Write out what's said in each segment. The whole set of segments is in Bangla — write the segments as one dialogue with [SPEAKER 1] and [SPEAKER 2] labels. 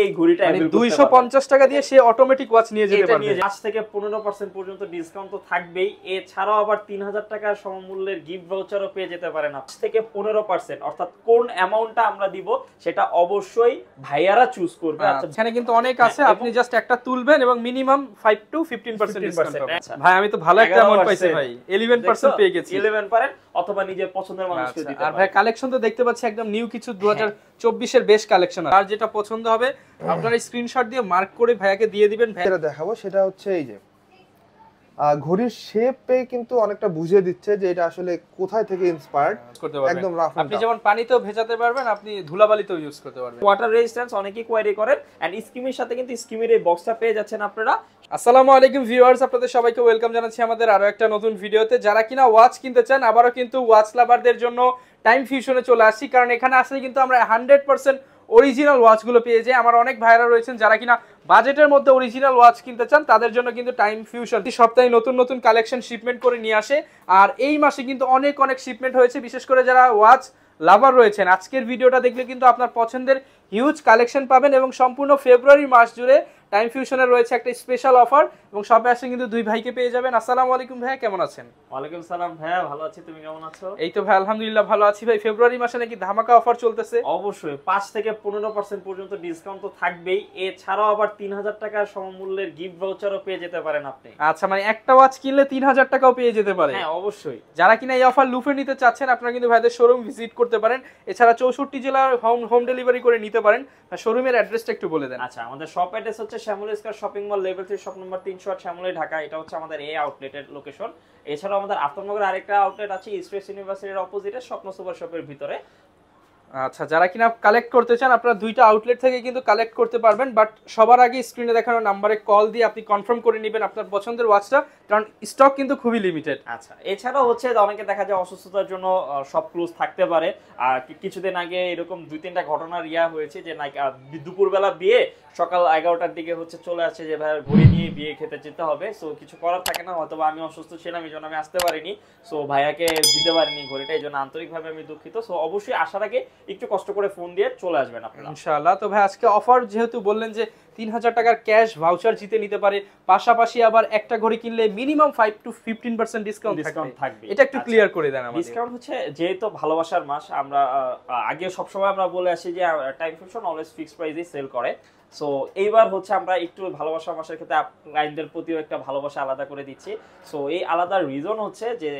[SPEAKER 1] এই ঘড়িটা 250 মানে টাকা দিয়ে সে অটোমেটিক ওয়াচ নিয়ে যেতে পারবে এটা
[SPEAKER 2] 5 থেকে 15% পর্যন্ত ডিসকাউন্ট তো থাকবেই এছাড়াও আবার 3000 টাকা সমমূল্যের গিফট ভাউচারও পেয়ে যেতে পারেন 5 থেকে 15% অর্থাৎ কোন অ্যামাউন্টটা আমরা দিব সেটা অবশ্যই ভাইয়ারা চুজ করবে হ্যাঁ, আচ্ছা এখানে
[SPEAKER 1] কিন্তু অনেক হ্যাঁ, আছে আপনি জাস্ট একটা তুলবেন এবং মিনিমাম 5 টু 15% ডিসকাউন্ট ভাই আমি তো ভালো একটা অ্যামাউন্ট পাইছি ভাই 11% পেয়ে গেছি 11 পারেন অথবা নিজের পছন্দের মানুষকে আচ্ছা, দিতে আর ভাই কালেকশন তো দেখতে পাচ্ছি একদম নিউ কিছু 2000 হ্যাঁ। চব্বিশের বেশ কালেকশন আর যেটা পছন্দ হবে হ্যাঁ। আপনারা স্ক্রিনশট দিয়ে মার্ক করে ভাইয়াকে দিয়ে দিবেন ভাইয়া
[SPEAKER 3] দেখাবো সেটা হচ্ছে এই যে ঘড়ির শেপে কিন্তু অনেকটা বুঝিয়ে দিচ্ছে যে এটা আসলে কোথায় থেকে ইন্সপায়ার্ড হ্যাঁ, করতে পারবেন একদম রাফ আপনি যেমন
[SPEAKER 2] পানিতেও ভেজাতে পারবেন আপনি ধুলাবালিতেও ইউজ করতে পারবেন ওয়াটার রেজিস্ট্যান্স অনেকেই কোয়ারি করেন এন্ড স্কিমের সাথে কিন্তু স্কিমের এই বক্সটা পেয়ে যাচ্ছেন আপনারা আসসালামু আলাইকুম ভিউয়ার্স আপনাদের
[SPEAKER 1] সবাইকে ওয়েলকাম জানাচ্ছি আমাদের আরো একটা নতুন ভিডিওতে যারা কিনা ওয়াচ কিনতে চান আবারও কিন্তু ওয়াচ লাভারদের জন্য টাইম ফিউশনে চলে আসছি কারণ এখানে আসলে কিন্তু আমরা হান্ড্রেড পার্সেন্ট অরিজিনাল ওয়াচগুলো পেয়ে যাই আমার অনেক ভাইরা রয়েছেন যারা কিনা বাজেটের মধ্যে অরিজিনাল ওয়াচ কিনতে চান তাদের জন্য কিন্তু টাইম ফিউশন সপ্তাহে নতুন নতুন কালেকশন শিপমেন্ট করে নিয়ে আসে আর এই মাসে কিন্তু অনেক অনেক শিপমেন্ট হয়েছে বিশেষ করে যারা ওয়াচ লাভার রয়েছেন আজকের ভিডিওটা দেখলে কিন্তু আপনার পছন্দের হিউজ কালেকশন পাবেন এবং সম্পূর্ণ ফেব্রুয়ারি মাস জুড়ে টাইম ফিউশনের রয়েছে একটা স্পেশাল অফার এবং সব আসলে কিন্তু দুই ভাইকে পেয়ে যাবেন আসসালামু আলাইকুম ভাইয়া কেমন আছেন ওয়ালাইকুম সালাম ভাই ভালো আছি তুমি কেমন আছো এই তো ভাই আলহামদুলিল্লাহ
[SPEAKER 2] ভালো আছি ভাই ফেব্রুয়ারি মাসে নাকি ধামাকা অফার চলতেছে অবশ্যই পাঁচ থেকে পনেরো পার্সেন্ট পর্যন্ত ডিসকাউন্ট তো থাকবেই এছাড়াও আবার তিন হাজার টাকার সমমূল্যের গিফট ভাউচারও পেয়ে যেতে পারেন আপনি আচ্ছা মানে
[SPEAKER 1] একটা ওয়াচ কিনলে তিন হাজার টাকাও পেয়ে যেতে পারে হ্যাঁ অবশ্যই যারা কিনা এই অফার লুফে নিতে চাচ্ছেন আপনারা কিন্তু ভাইদের শোরুম ভিজিট করতে পারেন এছাড়া চৌষট্টি জেলার হোম হোম ডেলিভারি করে নিতে পারেন শোরুমের অ্যাড্রেসটা
[SPEAKER 2] একটু বলে দেন আচ্ছা আমাদের শপ অ্যাড্রেস হচ্ছে Shyamal square shopping mall level three shop number তিনশো আট শ্যামলি ঢাকা এটা হচ্ছে আমাদের এই আউটলেটের লোকেশন এছাড়াও আমাদের আফতাবনগরের আরেকটা আউটলেট আছে স্পেস ইউনিভার্সিটির অপোজিটে স্বপ্ন সুপার শপের ভিতরে
[SPEAKER 1] আচ্ছা যারা কিনা কালেক্ট করতে চান আপনারা দুইটা আউটলেট থেকে কিন্তু কালেক্ট করতে পারবেন বাট সবার আগে স্ক্রিনে দেখানো নাম্বারে কল দিয়ে আপনি কনফার্ম করে নেবেন আপনার পছন্দের ওয়াচটা কারণ স্টক কিন্তু খুবই লিমিটেড আচ্ছা
[SPEAKER 2] এছাড়াও হচ্ছে অনেকে দেখা যায় অসুস্থতার জন্য সব ক্লোজ থাকতে পারে আর কিছুদিন আগে এরকম দুই তিনটা ঘটনার ইয়া হয়েছে যে নাকি দুপুরবেলা বিয়ে সকাল এগারোটার দিকে হচ্ছে চলে আসছে যে ভাইয়ার ঘুরে নিয়ে বিয়ে খেতে যেতে হবে সো কিছু করার থাকে না অথবা আমি অসুস্থ ছিলাম এই জন্য আমি আসতে পারিনি সো ভাইয়াকে দিতে পারিনি ঘড়িটা এই জন্য আন্তরিকভাবে আমি দুঃখিত সো অবশ্যই আসার আগে একটু কষ্ট করে ফোন দিয়ে চলে আসবেন আপনারা
[SPEAKER 1] ইনশাল্লাহ তো ভাই আজকে অফার যেহেতু বললেন যে তিন হাজার টাকার ক্যাশ ভাউচার জিতে নিতে পারে পাশাপাশি আবার একটা ঘড়ি কিনলে minimum five to fifteen percent discount discount থাকবে এটা একটু ক্লিয়ার আচ্ছা। করে দেন ডিসকাউন্ট
[SPEAKER 2] হচ্ছে যেহেতু ভালোবাসার মাস আমরা আগে সবসময় আমরা বলে আসি যে টাইম ফিকশন অলওয়েজ ফিক্সড প্রাইসেই সেল করে সো এইবার হচ্ছে আমরা একটু ভালোবাসা মাসের ক্ষেত্রে ক্লায়েন্টদের প্রতিও একটা ভালোবাসা আলাদা করে দিচ্ছি সো এই আলাদা রিজন হচ্ছে যে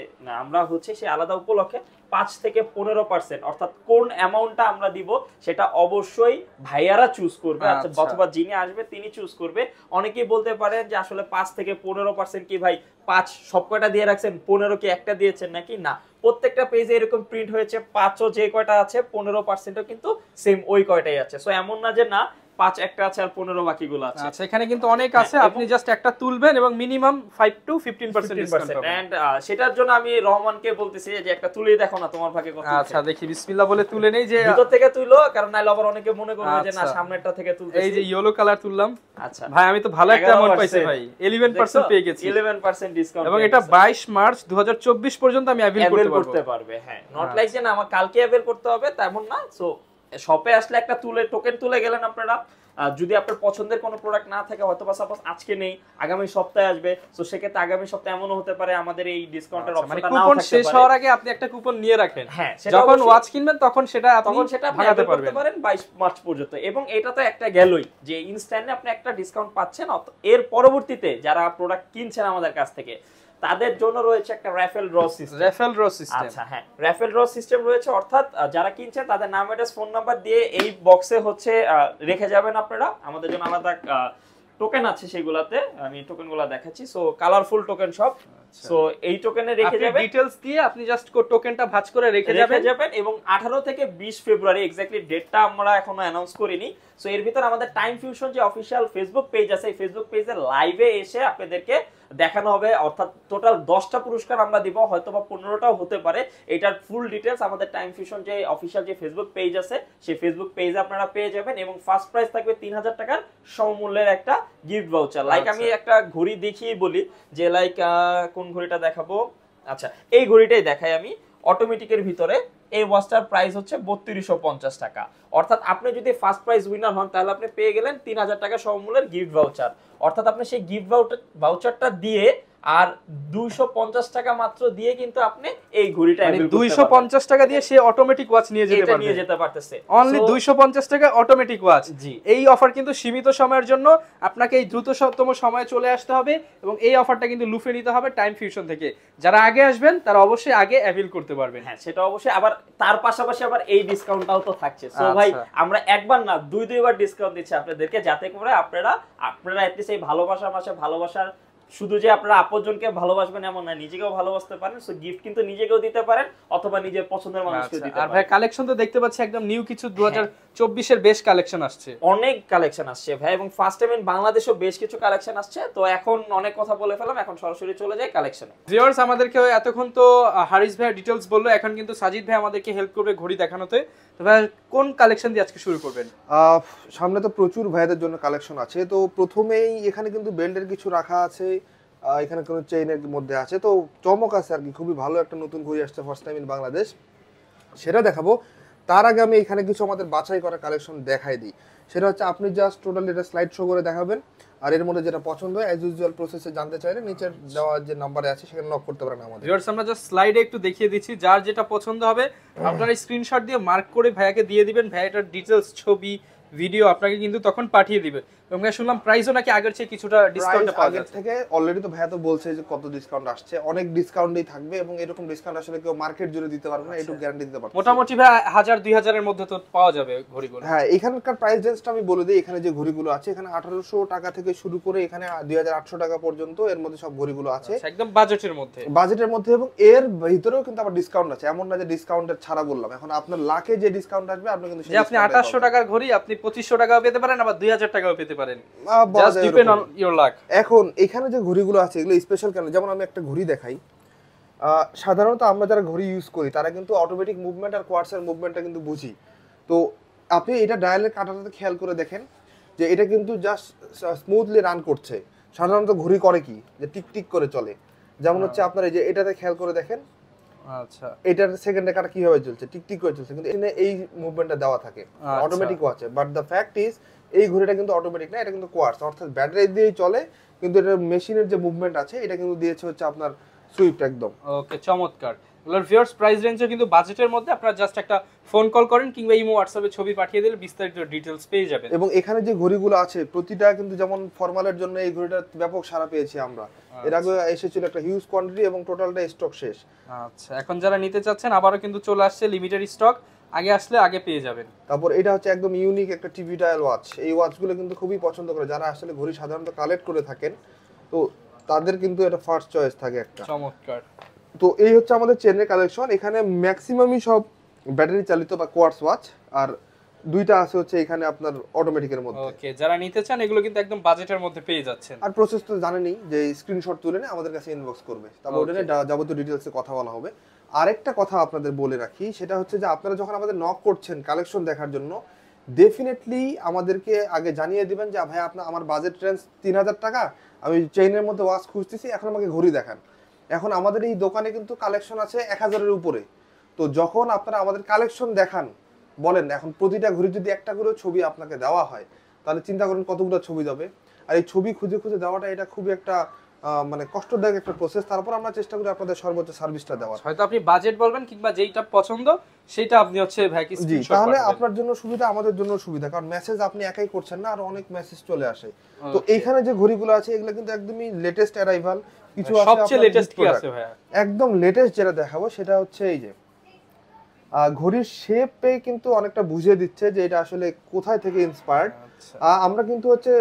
[SPEAKER 2] আমরা হচ্ছে সেই আলাদা উপলক্ষে পাঁচ থেকে পনেরো পার্সেন্ট অর্থাৎ কোন অ্যামাউন্টটা আমরা দিব সেটা অবশ্যই ভাইয়ারা চুজ করবে আচ্ছা, আচ্ছা। অথবা যিনি আসবে তিনি চুজ করবে অনেকেই বলতে পারেন যে আসলে পাঁচ থেকে পনেরো পার্সেন্ট কি ভাই পাঁচ সব কয়টা দিয়ে রাখছেন পনেরো কি একটা দিয়েছেন নাকি না প্রত্যেকটা পেজে এরকম প্রিন্ট হয়েছে পাঁচও যে কয়টা আছে পনেরো পার্সেন্টও কিন্তু সেম ওই কয়টাই আছে সো এমন না যে না পাঁচ একটা আছে আর পনেরো বাকিগুলো আছে আচ্ছা এখানে কিন্তু অনেক হ্যাঁ, আছে আপনি জাস্ট একটা তুলবেন এবং minimum five to fifteen percent সেটার জন্য আমি রহমানকে বলতেছি যে একটা তুলে দেখো না তোমার ভাগে কথা আচ্ছা
[SPEAKER 1] দেখি বিসমিল্লা বলে তুলে নেই যে ভিতর
[SPEAKER 2] থেকে তুলো কারণ নাইলে আবার অনেকে মনে করবে যে না আচ্ছা। সামনেরটা থেকে তুলতে এই যে ইয়েলো কালার তুললাম আচ্ছা ভাই
[SPEAKER 1] আমি তো ভালো একটা অ্যামাউন্ট পাইছি ভাই পার্সেন্ট পেয়ে গেছি
[SPEAKER 2] 11% ডিসকাউন্ট এবং এটা
[SPEAKER 1] 22 মার্চ পর্যন্ত আমি অ্যাভেল করতে পারবো করতে পারবে হ্যাঁ নট লাইক
[SPEAKER 2] হ্যাঁ। যে না আমার কালকে অ্যাভেল করতে হবে তেমন না সো শপে আসলে একটা তুলে টোকেন তুলে গেলেন আপনারা যদি আপনার পছন্দের কোনো প্রোডাক্ট না থাকে হয়তো বা সাপোজ আজকে নেই আগামী সপ্তাহে আসবে তো সেক্ষেত্রে আগামী সপ্তাহে এমনও হতে পারে আমাদের এই ডিসকাউন্টের অপশন আচ্ছা, মানে নাও থাকতে শেষ হওয়ার আগে আপনি একটা কুপন নিয়ে রাখেন হ্যাঁ যখন ওয়াচ কিনবেন তখন সেটা তখন সেটা ভাড়াতে পারবেন পারেন 22 মার্চ পর্যন্ত এবং এটা তো একটা গেলই যে ইনস্ট্যান্টে আপনি একটা ডিসকাউন্ট পাচ্ছেন এর পরবর্তীতে যারা প্রোডাক্ট কিনছেন আমাদের কাছ থেকে তাদের জন্য রয়েছে একটা raffle draw system raffle draw system আচ্ছা হ্যাঁ র্যাফেল ড্র সিস্টেম রয়েছে অর্থাৎ যারা কিনছেন তাদের নাম অ্যাড্রেস ফোন নাম্বার দিয়ে এই বক্সে হচ্ছে রেখে যাবেন আপনারা আমাদের জন্য আলাদা টোকেন আছে সেগুলাতে আমি টোকেনগুলো দেখাচ্ছি সো কালারফুল টোকেন সব সো আচ্ছা। এই টোকেনে রেখে যাবেন ডিটেইলস দিয়ে আপনি জাস্ট টোকেনটা ভাঁজ করে রেখে যাবেন যাবেন এবং 18 থেকে 20 ফেব্রুয়ারি এক্স্যাক্টলি ডেটটা আমরা এখনো অ্যানাউন্স করিনি সো এর ভিতর আমাদের টাইম ফিউশন যে অফিশিয়াল ফেসবুক পেজ আছে এই ফেসবুক পেজে লাইভে এসে আপনাদেরকে দেখানো হবে অর্থাৎ টোটাল দশটা পুরস্কার আমরা দিব হয়তো বা পনেরোটাও হতে পারে এটার ফুল ডিটেলস আমাদের টাইম ফিউশন যে অফিসিয়াল যে ফেসবুক পেজ আছে সেই ফেসবুক পেজে আপনারা পেয়ে যাবেন এবং ফার্স্ট প্রাইস থাকবে তিন হাজার টাকার সমমূল্যের একটা গিফট ভাউচার লাইক আমি আচ্ছা। একটা ঘড়ি দেখিয়ে বলি যে লাইক কোন ঘড়িটা দেখাবো আচ্ছা এই ঘড়িটাই দেখাই আমি অটোমেটিকের ভিতরে এই ওয়াচটার প্রাইস হচ্ছে বত্রিশশো পঞ্চাশ টাকা অর্থাৎ আপনি যদি ফার্স্ট প্রাইজ উইনার হন তাহলে আপনি পেয়ে গেলেন তিন হাজার টাকা সমমূল্যের গিফট ভাউচার অর্থাৎ আপনি সেই গিফট ভাউচার ভাউচারটা দিয়ে আর দুইশো পঞ্চাশ টাকা মাত্র দিয়ে কিন্তু আপনি এই ঘড়িটা মানে দুইশো পঞ্চাশ টাকা দিয়ে সে
[SPEAKER 1] অটোমেটিক ওয়াচ নিয়ে
[SPEAKER 2] যেতে নিয়ে যেতে পারতেছে অনলি দুইশো
[SPEAKER 1] পঞ্চাশ টাকা অটোমেটিক ওয়াচ জি এই অফার কিন্তু সীমিত সময়ের জন্য আপনাকে এই সপ্তম সময়ে চলে আসতে হবে এবং এই অফারটা কিন্তু লুফে
[SPEAKER 2] নিতে হবে টাইম ফিউশন থেকে যারা আগে আসবেন তারা অবশ্যই আগে অ্যাভেল করতে পারবেন হ্যাঁ সেটা অবশ্যই আবার তার পাশাপাশি আবার এই ডিসকাউন্টটাও তো থাকছে সো ভাই আচ্ছা। আমরা একবার না দুই দুইবার ডিসকাউন্ট দিচ্ছি আপনাদেরকে যাতে করে আপনারা আপনারা অ্যাটলিস্ট এই ভালোবাসার মাসে ভালোবাসার শুধু যে আপনার আপনজনকে ভালোবাসবেন এমন না নিজেকেও ভালোবাসতে পারেন সো গিফট কিন্তু নিজেকেও দিতে পারেন অথবা নিজের পছন্দের মানুষকে আচ্ছা, দিতে পারেন আর ভাই
[SPEAKER 1] কালেকশন তো দেখতে
[SPEAKER 2] পাচ্ছি একদম নিউ কিছু 2024 হ্যাঁ। এর বেশ কালেকশন আসছে অনেক কালেকশন আসছে ভাই এবং ফার্স্ট টাইম ইন বাংলাদেশেও বেশ কিছু কালেকশন আসছে তো এখন অনেক কথা বলে ফেলাম এখন সরাসরি চলে যাই
[SPEAKER 1] কালেকশনে ভিউয়ার্স আমাদেরকে এতক্ষণ তো হারিস ভাই ডিটেইলস বললো এখন কিন্তু সাজিদ ভাই আমাদেরকে হেল্প করবে ঘড়ি দেখানোতে তো ভাই কোন কালেকশন দিয়ে আজকে শুরু করবেন
[SPEAKER 3] সামনে তো প্রচুর ভাইয়াদের জন্য কালেকশন আছে তো প্রথমেই এখানে কিন্তু বেল্টের কিছু রাখা আছে এখানে কোনো চেইনের মধ্যে আছে তো চমক আছে আর কি খুবই ভালো একটা নতুন ঘুরে আসছে ফার্স্ট টাইম ইন বাংলাদেশ সেটা দেখাবো তার আগে আমি এখানে কিছু আমাদের বাছাই করা কালেকশন দেখাই দিই সেটা হচ্ছে আপনি জাস্ট টোটাল এটা স্লাইড শো করে দেখাবেন আর এর মধ্যে যেটা পছন্দ হয় অ্যাজ ইউজুয়াল প্রসেসে জানতে চাইলে নিচের দেওয়া যে নাম্বারে আছে সেখানে নক করতে পারেন আমাদের
[SPEAKER 1] ভিউয়ার্স আমরা জাস্ট স্লাইডে একটু দেখিয়ে দিচ্ছি যার যেটা পছন্দ হবে আপনারা স্ক্রিনশট দিয়ে মার্ক করে ভাইয়াকে দিয়ে দিবেন ভাইয়াটার ডিটেলস ছবি ভিডিও আপনাকে কিন্তু তখন পাঠিয়ে দিবে এবং শুনলাম প্রাইসও নাকি আগের চেয়ে কিছুটা ডিসকাউন্ট পাওয়া যাচ্ছে
[SPEAKER 3] থেকে অলরেডি তো ভাইয়া তো বলছে যে কত ডিসকাউন্ট আসছে অনেক ডিসকাউন্টই থাকবে এবং এরকম ডিসকাউন্ট আসলে কেউ মার্কেট জুড়ে দিতে পারবে না এটুকু গ্যারান্টি আচ্ছা। দিতে পারবে
[SPEAKER 1] মোটামুটি ভাই 1000 2000 এর মধ্যে তো পাওয়া যাবে ঘড়িগুলো
[SPEAKER 3] হ্যাঁ এখানকার প্রাইস রেঞ্জটা আমি বলে দিই এখানে যে ঘড়িগুলো আছে এখানে 1800 টাকা থেকে শুরু করে এখানে দুই হাজার আটশো টাকা পর্যন্ত এর মধ্যে সব ঘড়িগুলো আছে আচ্ছা,
[SPEAKER 1] একদম বাজেটের মধ্যে বাজেটের
[SPEAKER 3] মধ্যে এবং এর ভিতরেও কিন্তু আবার ডিসকাউন্ট আছে এমন না যে ডিসকাউন্টের ছাড়া বললাম এখন আপনার লাখে যে ডিসকাউন্ট আসবে আপনি কিন্তু আপনি 2800
[SPEAKER 1] টাকার ঘড়ি আপনি পঁচিশশো টাকাও পেতে পারেন আবার দুই হাজার টাকাও পেতে পারেন
[SPEAKER 3] এখন এখানে যে ঘড়িগুলো আছে এগুলো স্পেশাল কেন যেমন আমি একটা ঘড়ি দেখাই সাধারণত আমরা যারা ঘড়ি ইউজ করি তারা কিন্তু অটোমেটিক মুভমেন্ট আর কোয়ার্টসের মুভমেন্টটা কিন্তু বুঝি তো আপনি এটা ডায়ালের কাটাটাতে খেয়াল করে দেখেন যে এটা কিন্তু জাস্ট স্মুথলি রান করছে সাধারণত ঘড়ি করে কি যে টিকটিক করে চলে যেমন হ্যাঁ। হচ্ছে আপনার এই যে এটাতে খেয়াল করে দেখেন আচ্ছা এটার সেকেন্ড রেখাটা কিভাবে চলছে টিকটিক করে চলছে কিন্তু এখানে এই মুভমেন্টটা দেওয়া থাকে অটোমেটিক আচ্ছা। আছে বাট দ্য ফ্যাক্ট ইজ এই ঘড়িটা কিন্তু অটোমেটিক না এটা কিন্তু কোয়ার্স অর্থাৎ ব্যাটারি দিয়েই চলে কিন্তু এটা মেশিনের যে মুভমেন্ট আছে এটা কিন্তু দিয়েছে হচ্ছে আপনার সুইফট একদম ওকে চমৎকার
[SPEAKER 1] এগুলোর প্রাইস রেঞ্জও কিন্তু বাজেটের মধ্যে আপনারা জাস্ট একটা ফোন কল করেন কিংবা ইমো হোয়াটসঅ্যাপে ছবি পাঠিয়ে দিলে বিস্তারিত ডিটেলস পেয়ে যাবেন এবং
[SPEAKER 3] এখানে যে ঘড়িগুলো আছে প্রতিটা কিন্তু যেমন ফর্মালের জন্য এই ঘড়িটা ব্যাপক সারা পেয়েছি আমরা এর আগে আচ্ছা। এসেছিল একটা হিউজ কোয়ান্টিটি এবং টোটালটা স্টক শেষ
[SPEAKER 1] আচ্ছা এখন যারা নিতে চাচ্ছেন আবারও কিন্তু চলে আসছে লিমিটেড স্টক আগে আসলে আগে পেয়ে যাবেন
[SPEAKER 3] তারপর এটা হচ্ছে একদম ইউনিক একটা টিভি ডায়াল ওয়াচ এই ওয়াচগুলো কিন্তু খুবই পছন্দ করে যারা আসলে ঘড়ি সাধারণত কালেক্ট করে থাকেন তো তাদের কিন্তু এটা ফার্স্ট চয়েস থাকে একটা চমৎকার তো এই হচ্ছে আমাদের চেনের কালেকশন এখানে ম্যাক্সিমামই সব ব্যাটারি চালিত বা কোয়ার্স ওয়াচ আর দুইটা আছে হচ্ছে এখানে আপনার অটোমেটিকের মধ্যে
[SPEAKER 1] ওকে যারা নিতে চান এগুলো কিন্তু একদম বাজেটের মধ্যে পেয়ে যাচ্ছেন
[SPEAKER 3] আর প্রসেস তো জানেনই যে স্ক্রিনশট তুলে নিয়ে আমাদের কাছে ইনবক্স করবে তারপর ওটা নিয়ে যাবতীয় ডিটেলসে কথা বলা হবে আরেকটা কথা আপনাদের বলে রাখি সেটা হচ্ছে যে আপনারা যখন আমাদের নক করছেন কালেকশন দেখার জন্য ডেফিনেটলি আমাদেরকে আগে জানিয়ে দিবেন যে ভাই আপনার আমার বাজেট রেঞ্জ তিন হাজার টাকা আমি চেইনের মধ্যে ওয়াচ খুঁজতেছি এখন আমাকে ঘড়ি দেখান এখন আমাদের এই দোকানে কিন্তু কালেকশন আছে এক হাজারের উপরে তো যখন আপনারা আমাদের কালেকশন দেখান বলেন এখন প্রতিটা ঘুরে যদি একটা করে ছবি আপনাকে দেওয়া হয় তাহলে চিন্তা করেন কতগুলো ছবি যাবে আর এই ছবি খুঁজে খুঁজে দেওয়াটা এটা খুবই একটা মানে কষ্টদায়ক একটা প্রসেস তারপর আমরা চেষ্টা করি আপনাদের সর্বোচ্চ সার্ভিসটা দেওয়ার
[SPEAKER 1] হয়তো আপনি বাজেট বলবেন কিংবা যেইটা পছন্দ সেটা আপনি হচ্ছে ভ্যাকি স্ক্রিনশট তাহলে
[SPEAKER 3] আপনার জন্য সুবিধা আমাদের জন্য সুবিধা কারণ মেসেজ আপনি একাই করছেন না আর অনেক মেসেজ চলে আসে তো এইখানে যে ঘড়িগুলো আছে এগুলো কিন্তু একদমই লেটেস্ট অ্যারাইভাল কিছু আছে সবচেয়ে লেটেস্ট কি আছে ভাই একদম লেটেস্ট যেটা দেখাবো সেটা হচ্ছে এই যে ঘড়ির শেপে কিন্তু অনেকটা বুঝিয়ে দিচ্ছে যে এটা আসলে কোথায় থেকে ইন্সপায়ার্ড আচ্ছা। আমরা কিন্তু হচ্ছে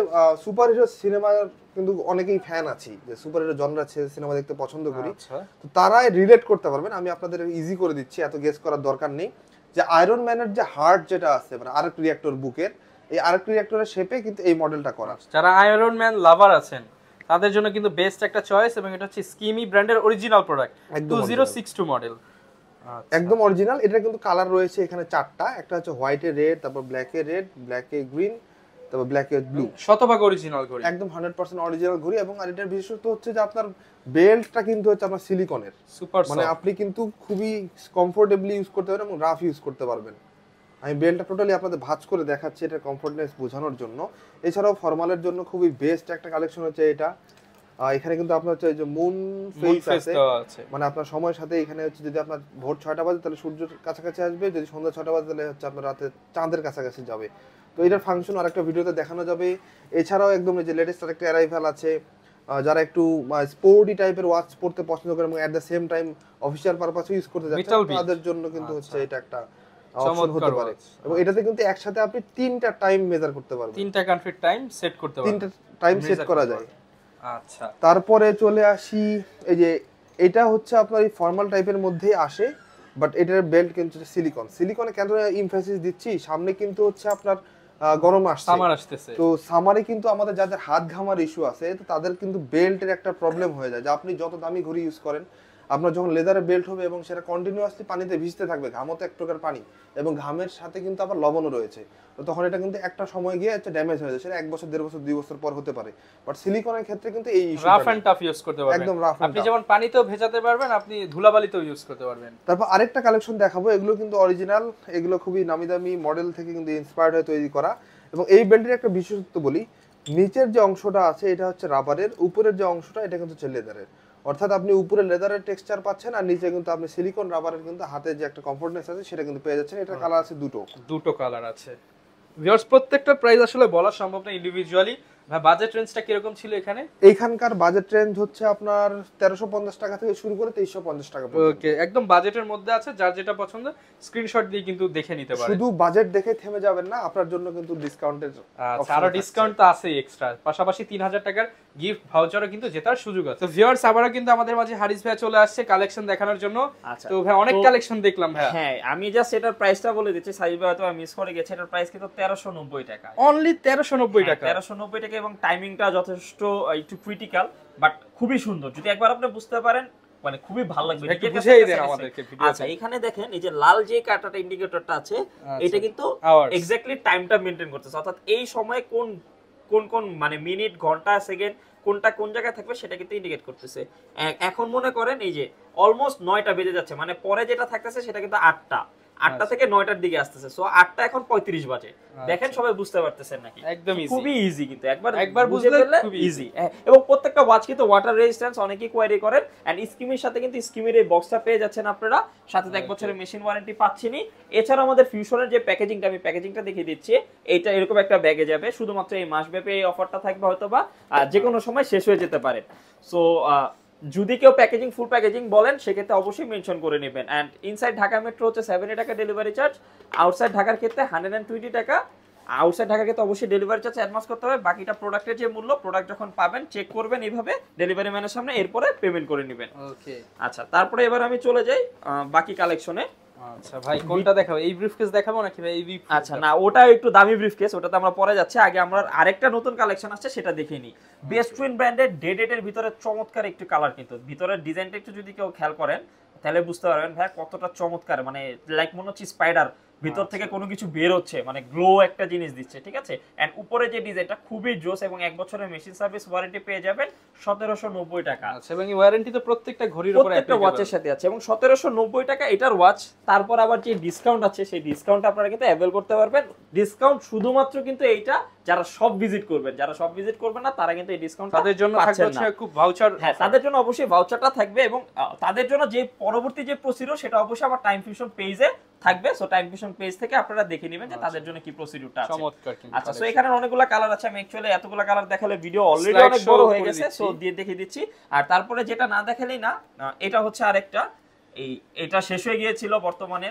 [SPEAKER 3] সুপার হিরো সিনেমার কিন্তু অনেকেই ফ্যান আছি যে সুপার হিরো জনরা সিনেমা দেখতে পছন্দ করি আচ্ছা। তো তারাই রিলেট করতে পারবেন আমি আপনাদের ইজি করে দিচ্ছি এত গেস করার দরকার নেই যে আয়রন ম্যানের যে হার্ট যেটা আছে মানে আরেক রিয়াক্টর বুকের এই আরেক রিয়াক্টরের শেপে কিন্তু এই মডেলটা করা
[SPEAKER 1] যারা আয়রন ম্যান লাভার আছেন তাদের জন্য কিন্তু বেস্ট একটা চয়েস এবং এটা হচ্ছে স্কিমি ব্র্যান্ডের অরিজিনাল প্রোডাক্ট 2062 মডেল
[SPEAKER 3] একদম অরিজিনাল আচ্ছা। এটা কিন্তু কালার রয়েছে এখানে চারটা একটা হচ্ছে হোয়াইটে রেড তারপর ব্ল্যাকে রেড ব্ল্যাকে গ্রিন তারপর ব্ল্যাক এর ব্লু শতভাগ অরিজিনাল ঘড়ি একদম 100% অরিজিনাল ঘড়ি এবং আর এটার বিশেষত্ব হচ্ছে যে আপনার বেল্টটা কিন্তু হচ্ছে আপনার সিলিকনের সুপার মানে আপনি কিন্তু খুবই কমফোর্টেবলি ইউজ করতে পারবেন এবং রাফ ইউজ করতে পারবেন আমি বেল্টটা টোটালি আপনাদের ভাঁজ করে দেখাচ্ছি এটার কমফোর্টনেস বোঝানোর জন্য এছাড়াও ফর্মালের জন্য খুবই বেস্ট একটা কালেকশন হচ্ছে এটা এখানে কিন্তু আপনার হচ্ছে যে মুন ফেস আছে মানে আপনার সময়ের সাথে এখানে হচ্ছে যদি আপনার ভোর ছয়টা বাজে তাহলে সূর্য কাছাকাছি আসবে যদি সন্ধ্যা ছয়টা বাজে তাহলে হচ্ছে আপনার রাতে চাঁদের কাছাকাছি যাবে তো এটার ফাংশন আর একটা ভিডিওতে দেখানো যাবে এছাড়াও একদম যে লেটেস্ট আরেকটা অ্যারাইভাল আছে যারা একটু স্পোর্টি টাইপের ওয়াচ পড়তে পছন্দ করে এবং at the same time official পারপাসে ইউজ করতে যাচ্ছে তাদের জন্য কিন্তু হচ্ছে আচ্ছা। এটা একটা হতে পারে এটাতে কিন্তু একসাথে আপনি তিনটা টাইম মেজার করতে পারবেন
[SPEAKER 1] তিনটা কান্ট্রির টাইম সেট করতে পারবেন তিনটা টাইম সেট করা যায় আচ্ছা।
[SPEAKER 3] তারপরে চলে আসি এই যে এটা হচ্ছে আপনার এই ফর্মাল টাইপের মধ্যে আসে বাট এটার বেল্ট কিন্তু সিলিকন সিলিকনে কেন ইমফেসিস দিচ্ছি সামনে কিন্তু হচ্ছে আপনার গরম আসছে তো সামারে কিন্তু আমাদের যাদের হাত ঘামার ইস্যু আছে তাদের কিন্তু বেল্টের একটা প্রবলেম হয়ে যায় যে আপনি যত দামি ঘড়ি ইউজ করেন আপনার যখন লেদারে বেল্ট হবে এবং সেটা কন্টিনিউয়াসলি পানিতে ভিজতে থাকবে ঘামও তো এক প্রকার পানি এবং ঘামের সাথে কিন্তু আবার লবণও রয়েছে তো তখন এটা কিন্তু একটা সময় গিয়ে একটা ড্যামেজ হয়ে যায় সেটা এক বছর দেড় বছর দুই বছর পর হতে পারে বাট সিলিকনের ক্ষেত্রে কিন্তু এই রাফ এন্ড
[SPEAKER 1] টাফ ইউজ করতে পারবেন একদম রাফ আপনি যেমন পানিতেও ভেজাতে পারবেন আপনি ধুলাবালিতেও ইউজ করতে পারবেন
[SPEAKER 3] তারপর আরেকটা কালেকশন দেখাবো এগুলো কিন্তু অরিজিনাল এগুলো খুবই নামি দামি মডেল থেকে কিন্তু ইন্সপায়ার্ড হয়ে তৈরি করা এবং এই বেল্টের একটা বিশেষত্ব বলি নিচের যে অংশটা আছে এটা হচ্ছে রাবারের উপরের যে অংশটা এটা কিন্তু হচ্ছে লেদারের অর্থাৎ আপনি উপরে লেদারের টেক্সচার পাচ্ছেন আর নিচে কিন্তু আপনি সিলিকন রাবারের কিন্তু হাতে যে একটা কমফোর্টনেস আছে সেটা কিন্তু পেয়ে যাচ্ছেন এটা কালার আছে দুটো
[SPEAKER 1] দুটো কালার আছে ভিউয়ার্স প্রত্যেকটা প্রাইস আসলে বলা সম্ভব না ইন্ডিভিজুয়ালি ভাই বাজেট রেঞ্জটা কি রকম ছিল এখানে
[SPEAKER 3] এইখানকার বাজেট রেঞ্জ হচ্ছে আপনার 1350 টাকা থেকে শুরু করে 2350 টাকা পর্যন্ত ওকে
[SPEAKER 1] একদম বাজেটের মধ্যে আছে যার যেটা পছন্দ স্ক্রিনশট দিয়ে কিন্তু দেখে নিতে পারেন শুধু
[SPEAKER 3] বাজেট দেখে থেমে যাবেন না আপনার জন্য কিন্তু ডিসকাউন্টের আচ্ছা আরো
[SPEAKER 1] ডিসকাউন্ট তো আছে এক্সট্রা পাশাপাশি 3000 টাকার গিফট ভাউচারও কিন্তু জেতার সুযোগ আছে তো ভিউয়ার্স আবারও কিন্তু
[SPEAKER 2] আমাদের মাঝে হারিস ভাই চলে আসছে কালেকশন দেখানোর জন্য আচ্ছা। তো ভাই অনেক কালেকশন দেখলাম ভাই হ্যাঁ আমি জাস্ট এটার প্রাইসটা বলে দিচ্ছি সাইজ ভাই হয়তো মিস করে গেছি এটার প্রাইস কিন্তু 1390 টাকা
[SPEAKER 1] অনলি 1390 হ্যাঁ, টাকা
[SPEAKER 2] 1390 টাকা এবং টাইমিংটা যথেষ্ট একটু ক্রিটিক্যাল বাট খুবই সুন্দর যদি একবার আপনি বুঝতে পারেন মানে খুবই ভালো লাগবে বুঝিয়ে দেন আমাদেরকে ভিডিও আচ্ছা এখানে দেখেন এই যে লাল যে কাটাটা ইন্ডিকেটরটা আছে আচ্ছা। এটা কিন্তু এক্স্যাক্টলি টাইমটা মেইনটেইন করতেছে অর্থাৎ এই সময় কোন কোন কোন মানে মিনিট ঘন্টা সেকেন্ড কোনটা কোন জায়গায় থাকবে সেটা কিন্তু ইন্ডিকেট করতেছে এখন মনে করেন এই যে অলমোস্ট নয়টা বেজে যাচ্ছে মানে পরে যেটা থাকতেছে সেটা কিন্তু আটটা আটটা আচ্ছা। থেকে নয়টার দিকে আসতেছে সো আটটা এখন পঁয়ত্রিশ বাজে আচ্ছা। দেখেন সবাই বুঝতে পারতেছেন নাকি একদম খুবই ইজি কিন্তু একবার একবার বুঝে ফেললে ইজি হ্যাঁ, এবং প্রত্যেকটা ওয়াচ কিন্তু ওয়াটার রেজিস্ট্যান্স অনেকেই কোয়ারি করেন অ্যান্ড স্কিমের সাথে কিন্তু স্কিমের এই বক্সটা পেয়ে যাচ্ছেন আপনারা সাথে এক বছরের মেশিন ওয়ারেন্টি পাচ্ছেনি এছাড়া আমাদের ফিউশনের যে প্যাকেজিংটা আমি প্যাকেজিংটা দেখিয়ে দিচ্ছি এটা এরকম একটা ব্যাগে যাবে শুধুমাত্র এই মাসব্যাপী এই অফারটা থাকবে হয়তো বা যে কোনো সময় শেষ হয়ে যেতে পারে সো যদি কেউ প্যাকেজিং ফুল প্যাকেজিং বলেন সেক্ষেত্রে অবশ্যই মেনশন করে নেবেন অ্যান্ড ইনসাইড ঢাকা মেট্রো হচ্ছে সেভেন্টি টাকা ডেলিভারি চার্জ আউটসাইড ঢাকার ক্ষেত্রে হান্ড্রেড অ্যান্ড টোয়েন্টি টাকা আউটসাইড ঢাকার ক্ষেত্রে অবশ্যই ডেলিভারি চার্জ অ্যাডভান্স করতে হবে বাকিটা প্রোডাক্টের যে মূল্য প্রোডাক্ট যখন পাবেন চেক করবেন এইভাবে ডেলিভারি ম্যানের সামনে এরপরে পেমেন্ট করে নেবেন ওকে আচ্ছা তারপরে এবার আমি চলে যাই বাকি কালেকশনে আচ্ছা ভাই কোনটা দেখাবো এই ব্রিফকেস দেখাবো নাকি ভাই এই আচ্ছা না ওটা একটু দামি ব্রিফকেস ওটাতে আমরা পরে যাচ্ছি আগে আমরা আরেকটা নতুন কালেকশন আসছে সেটা দেখে নিই বেস্ট উইন ব্র্যান্ডের ডেডেটের এর ভিতরে চমৎকার একটু কালার কিন্তু ভিতরের ডিজাইনটা একটু যদি কেউ খেয়াল করেন তাহলে বুঝতে পারবেন ভাই কতটা চমৎকার মানে লাইক মনে হচ্ছে স্পাইডার ভিতর আচ্ছা। থেকে কোনো কিছু বের হচ্ছে মানে গ্লো একটা জিনিস দিচ্ছে ঠিক আছে এন্ড উপরে যে ডিজাইনটা খুবই জোস এবং এক বছরের মেশিন সার্ভিস ওয়ারেন্টি পেয়ে যাবেন 1790 টাকা আচ্ছা এবং ওয়ারেন্টি তো প্রত্যেকটা ঘড়ির উপরে একটা ওয়াচের সাথে আছে এবং 1790 টাকা এটার ওয়াচ তারপর আবার যে ডিসকাউন্ট আছে সেই ডিসকাউন্ট আপনারা কিন্তু অ্যাভেল করতে পারবেন ডিসকাউন্ট শুধুমাত্র কিন্তু এইটা যারা সব ভিজিট করবেন যারা সব ভিজিট করবেন না তারা কিন্তু এই ডিসকাউন্ট তাদের জন্য থাকছে খুব ভাউচার হ্যাঁ তাদের জন্য অবশ্যই ভাউচারটা থাকবে এবং তাদের জন্য যে পরবর্তী যে প্রসিডিউর সেটা অবশ্যই আমার টাইম ফিউশন পেজে থাকবে সো টাইম ভিশন পেজ থেকে আপনারা দেখে নেবেন যে আচ্ছা। তাদের জন্য কি প্রসিডিউরটা আছে চমৎকার আচ্ছা সো এখানে অনেকগুলো কালার আছে আমি অ্যাকচুয়ালি এতগুলো কালার দেখালে ভিডিও অলরেডি অনেক বড় হয়ে গেছে সো দিয়ে দেখিয়ে দিচ্ছি আর তারপরে যেটা না দেখালেই না এটা হচ্ছে আরেকটা এই এটা শেষ হয়ে গিয়েছিল বর্তমানে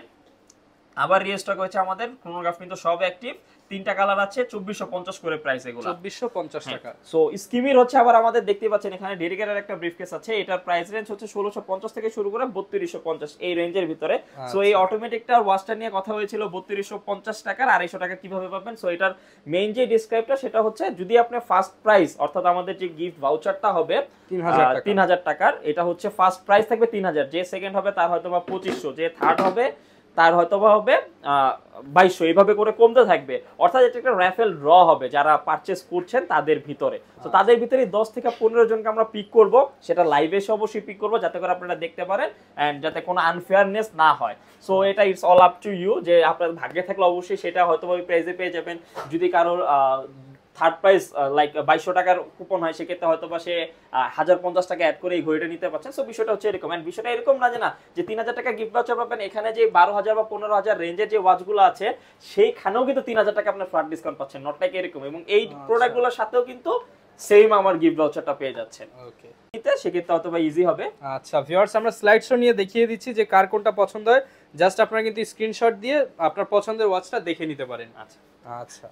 [SPEAKER 2] আবার রিস্টক হয়েছে আমাদের ক্রোনোগ্রাফ কিন্তু সব অ্যাক্টিভ তিনটা কালার আছে চব্বিশশো পঞ্চাশ করে প্রাইস এগুলো চব্বিশশো পঞ্চাশ হ্যাঁ, টাকা সো স্কিমির হচ্ছে আবার আমাদের দেখতে পাচ্ছেন এখানে ডেডিকেটেড একটা ব্রিফকেস আছে এটার প্রাইস রেঞ্জ হচ্ছে ষোলোশো পঞ্চাশ থেকে শুরু করে বত্রিশশো পঞ্চাশ এই রেঞ্জের ভিতরে সো এই অটোমেটিকটার আচ্ছা। ওয়াচটা নিয়ে কথা হয়েছিল বত্রিশশো পঞ্চাশ টাকার আড়াইশো টাকা কিভাবে পাবেন সো এটার মেইন যে ডিসক্রাইবটা সেটা হচ্ছে যদি আপনি ফার্স্ট প্রাইস অর্থাৎ আমাদের যে গিফট ভাউচারটা হবে তিন হাজার টাকার এটা হচ্ছে ফার্স্ট প্রাইস থাকবে তিন হাজার যে সেকেন্ড হবে তার হয়তো বা পঁচিশশো যে থার্ড হবে তার হয়তো বা হবে বাইশশো এইভাবে করে কমতে থাকবে অর্থাৎ এটা একটা র্যাফেল র হবে যারা পারচেস করছেন তাদের ভিতরে তো হ্যাঁ। তাদের ভিতরে দশ থেকে পনেরো জনকে আমরা পিক করব সেটা লাইভে এসে অবশ্যই পিক করবো যাতে করে আপনারা দেখতে পারেন অ্যান্ড যাতে কোনো আনফেয়ারনেস না হয় সো হ্যাঁ। এটা it's all up to you যে আপনার ভাগ্যে থাকলে অবশ্যই সেটা হয়তো ওই প্রাইজে পেয়ে যাবেন যদি কারোর থার্ড প্রাইস লাইক বাইশশো টাকার কুপন হয় সেক্ষেত্রে হয়তো বা সে হাজার পঞ্চাশ টাকা অ্যাড করে এই ঘড়িটা নিতে পারছেন সো বিষয়টা হচ্ছে এরকম অ্যান্ড বিষয়টা এরকম না যে না যে তিন হাজার টাকা গিফট ভাউচার পাবেন এখানে যে বারো হাজার বা পনেরো হাজার রেঞ্জের যে ওয়াচগুলো আছে সেইখানেও কিন্তু তিন হাজার টাকা আপনার ফ্ল্যাট ডিসকাউন্ট পাচ্ছেন নট লাইক এরকম এবং এই প্রোডাক্টগুলোর আচ্ছা। সাথেও কিন্তু সেম আমার গিফট ভাউচারটা পেয়ে যাচ্ছেন ওকে নিতে সেক্ষেত্রে অথবা ইজি
[SPEAKER 1] হবে আচ্ছা ভিউয়ার্স আমরা স্লাইড শো নিয়ে দেখিয়ে দিচ্ছি যে কার কোনটা পছন্দ হয় জাস্ট আপনারা কিন্তু স্ক্রিনশট দিয়ে আপনার পছন্দের ওয়াচটা দেখে নিতে পারেন আচ্ছা আচ্ছা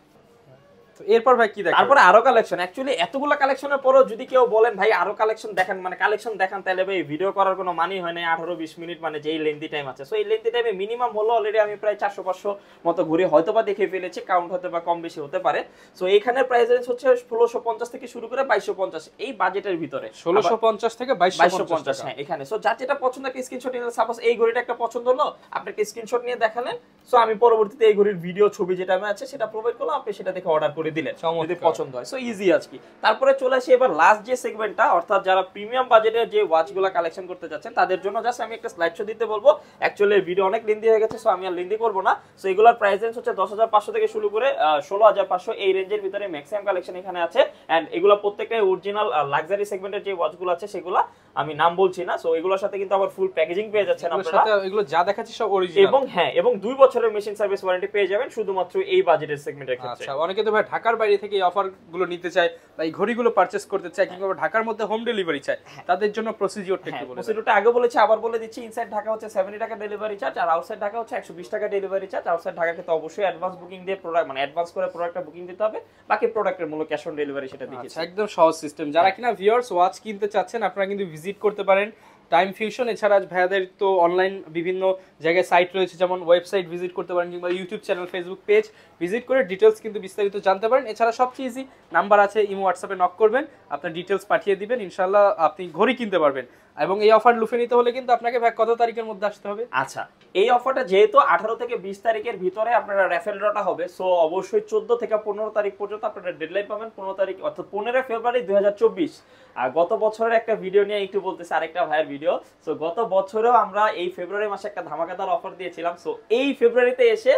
[SPEAKER 1] এরপর ভাই কি তারপরে আরো
[SPEAKER 2] কালেকশন অ্যাকচুয়ালি এতগুলো কালেকশনের যদি কেউ বলেন ভাই আরো কালেকশন দেখেন মানে কালেকশন দেখান তাহলে ভাই ভিডিও করার কোনো মানি হয় না আঠারো বিশ মিনিট মানে যেই টাইম আছে সো এই টাইমে মিনিমাম হলো অলরেডি আমি প্রায় চারশো পাঁচশো মতো ঘুরে হয়তো বা দেখে ফেলেছি কাউন্ট হতে বা কম বেশি হতে পারে সো প্রাইস রেঞ্জ হচ্ছে ষোলোশো পঞ্চাশ থেকে শুরু করে বাইশশো পঞ্চাশ এই বাজেটের ভিতরে ষোলোশো পঞ্চাশ থেকে বাইশশো পঞ্চাশ হ্যাঁ এখানে সো যার যেটা পছন্দ একটা স্ক্রিনশট নিলেন সাপোজ এই ঘড়িটা একটা পছন্দ হলো আপনি স্ক্রিনশট নিয়ে দেখালেন সো আমি পরবর্তীতে এই ঘড়ির ভিডিও ছবি যেটা আমি আছে সেটা প্রোভাইড করলাম আপনি সেটা দেখে অর্ডার করে করে দিলেন যদি পছন্দ হয় সো ইজি আজকে তারপরে চলে আসি এবার লাস্ট যে সেগমেন্টটা অর্থাৎ যারা প্রিমিয়াম বাজেটের যে ওয়াচগুলো কালেকশন করতে যাচ্ছেন তাদের জন্য জাস্ট আমি একটা স্লাইড শো দিতে বলবো অ্যাকচুয়ালি ভিডিও অনেক লেন্দি হয়ে গেছে সো আমি আর লেন্দি করবো না সো এগুলোর প্রাইস রেঞ্জ হচ্ছে দশ হাজার পাঁচশো থেকে শুরু করে ষোলো হাজার পাঁচশো এই রেঞ্জের ভিতরে ম্যাক্সিমাম কালেকশন এখানে আছে অ্যান্ড এগুলো প্রত্যেকটাই অরিজিনাল লাক্সারি সেগমেন্টের যে ওয়াচগুলো আছে সেগুলো আমি নাম বলছি না সো এগুলোর সাথে কিন্তু আবার ফুল প্যাকেজিং পেয়ে যাচ্ছেন আপনারা এগুলো যা দেখাচ্ছি সব অরিজিনাল এবং হ্যাঁ এবং দুই বছরের মেশিন সার্ভিস ওয়ারেন্টি পেয়ে যাবেন শুধুমাত্র এই বাজেটের সেগমেন্টের আচ্ছা, ক্ষেত্রে আচ্ছা অনেকে তো ভাই ঢাকার বাইরে থেকে এই অফারগুলো
[SPEAKER 1] নিতে চায় বা এই ঘড়িগুলো পারচেস করতে চায় কিংবা ঢাকার মধ্যে হোম ডেলিভারি চায় হ্যাঁ। তাদের জন্য প্রসিডিওরটা একটু বলুন প্রসিডিওরটা
[SPEAKER 2] আগে বলেছি আবার বলে দিচ্ছি ইনসাইড ঢাকা হচ্ছে 70 টাকা ডেলিভারি চার্জ আর আউটসাইড ঢাকা হচ্ছে 120 টাকা ডেলিভারি চার্জ আউটসাইড ঢাকাকে তো অবশ্যই অ্যাডভান্স বুকিং দিয়ে প্রোডাক্ট মানে অ্যাডভান্স করে প্রোডাক্টটা বুকিং দিতে হবে বাকি প্রোডাক্টের মূল ক্যাশ অন ডেলিভারি সেটা আচ্ছা, দিয়েছে একদম সহজ সিস্টেম যারা হ্যাঁ। কিনা ভিউয়ার্স ওয়াচ কিনতে চাচ্ছেন আপনারা কিন্তু ভিজিট করতে পারেন
[SPEAKER 1] টাইম ফিউশন এছাড়া ভাইয়াদের তো অনলাইন বিভিন্ন জায়গায় সাইট রয়েছে যেমন ওয়েবসাইট ভিজিট করতে পারেন কিংবা YouTube channel Facebook page visit করে ডিটেলস কিন্তু বিস্তারিত জানতে পারেন এছাড়া সবচেয়ে ইজি নাম্বার আছে ইমো হোয়াটসঅ্যাপে নক করবেন আপনার ডিটেলস পাঠিয়ে দিবেন ইনশাল্লাহ আপনি ঘড়ি কিনতে পারবেন এবং
[SPEAKER 2] এই অফার লুফে নিতে হলে কিন্তু আপনাকে ভাই কত তারিখের মধ্যে আসতে হবে আচ্ছা এই অফারটা যেহেতু আঠারো থেকে বিশ তারিখের ভিতরে আপনারা রেফেল ড্রটা হবে সো অবশ্যই চোদ্দ থেকে পনেরো তারিখ পর্যন্ত আপনারা ডেডলাইন পাবেন পনেরো তারিখ অর্থাৎ পনেরোই ফেব্রুয়ারি দুই হাজার চব্বিশ আর গত বছরের একটা ভিডিও নিয়ে একটু বলতেছি আরেকটা ভাইয়ের ভিডিও সো গত বছরেও আমরা এই ফেব্রুয়ারি মাসে একটা ধামাকাদার অফার দিয়েছিলাম সো এই ফেব্রুয়ারিতে এসে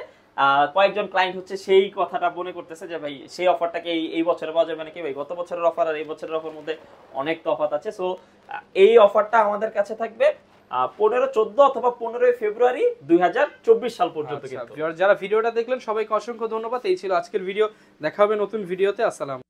[SPEAKER 2] কয়েকজন ক্লায়েন্ট হচ্ছে সেই কথাটা মনে করতেছে যে ভাই সেই অফারটাকে এই এই বছরে পাওয়া যাবে মানে নাকি ভাই গত বছরের অফার আর এই বছরের অফার মধ্যে অনেক তফাত আছে সো এই অফারটা আমাদের কাছে থাকবে পনেরো চোদ্দ অথবা পনেরোই ফেব্রুয়ারি দুই সাল পর্যন্ত
[SPEAKER 1] আচ্ছা, যারা ভিডিওটা দেখলেন সবাইকে অসংখ্য ধন্যবাদ এই ছিল আজকের ভিডিও দেখা হবে নতুন ভিডিওতে আসসালাম